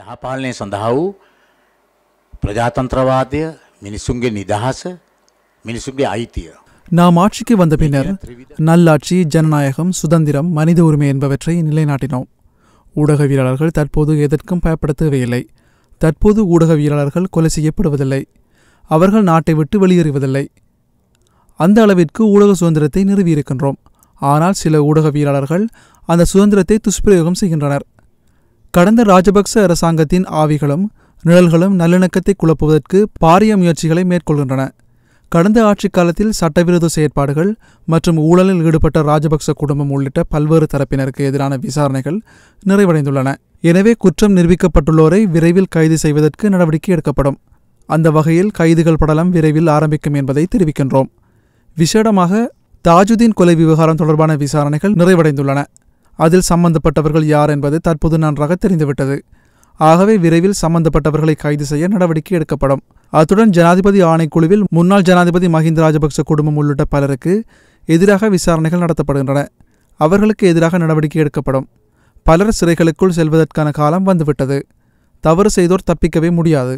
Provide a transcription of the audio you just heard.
යහ පාලනය සඳහා වූ பிரஜாதந்திரவாதය මිනිසුන්ගේ නිදහස මිනිසුන්ගේ ஐத்திய நாம் ஆட்சிக்கு வந்த பின்னர் நல்லாட்சி ஜனநாயகம் சுதந்திரம் மனித உரிமை என்பவற்றை நிலைநாட்டினோம் ஊடகவியலாளர்கள் தற்போது எதற்கும் பயப்பட தேவையில்லை தற்போது ஊடகவியலாளர்கள் கொலை செய்யப்படுவதில்லை அவர்கள் நாட்டை விட்டு வெளியேறுவதில்லை அந்த அளவிற்கு ஊடக சுதந்திரத்தை நிறுவியிருக்கின்றோம் ஆனால் சில ஊடகவியலாளர்கள் அந்த சுதந்திரத்தை துஷ்பிரயோகம் செய்கின்றனர் கடந்த ராஜபக்ச அரசாங்கத்தின் ஆவிகளும் நிழல்களும் நல்லிணக்கத்தை குழப்புவதற்கு பாரிய முயற்சிகளை மேற்கொள்கின்றன கடந்த ஆட்சிக் காலத்தில் சட்டவிரோத செயற்பாடுகள் மற்றும் ஊழலில் ஈடுபட்ட ராஜபக்ச குடும்பம் உள்ளிட்ட பல்வேறு தரப்பினருக்கு எதிரான விசாரணைகள் நிறைவடைந்துள்ளன எனவே குற்றம் நிரூபிக்கப்பட்டுள்ளோரை விரைவில் கைது செய்வதற்கு நடவடிக்கை எடுக்கப்படும் அந்த வகையில் கைதுகள் படலம் விரைவில் ஆரம்பிக்கும் என்பதை தெரிவிக்கின்றோம் விசேடமாக தாஜுதீன் கொலை விவகாரம் தொடர்பான விசாரணைகள் நிறைவடைந்துள்ளன அதில் சம்பந்தப்பட்டவர்கள் யார் என்பது தற்போது நன்றாக தெரிந்துவிட்டது ஆகவே விரைவில் சம்பந்தப்பட்டவர்களை கைது செய்ய நடவடிக்கை எடுக்கப்படும் அத்துடன் ஜனாதிபதி ஆணைக்குழுவில் முன்னாள் ஜனாதிபதி மஹிந்த ராஜபக்ச குடும்பம் உள்ளிட்ட பலருக்கு எதிராக விசாரணைகள் நடத்தப்படுகின்றன அவர்களுக்கு எதிராக நடவடிக்கை எடுக்கப்படும் பலர் சிறைகளுக்குள் செல்வதற்கான காலம் வந்துவிட்டது தவறு செய்தோர் தப்பிக்கவே முடியாது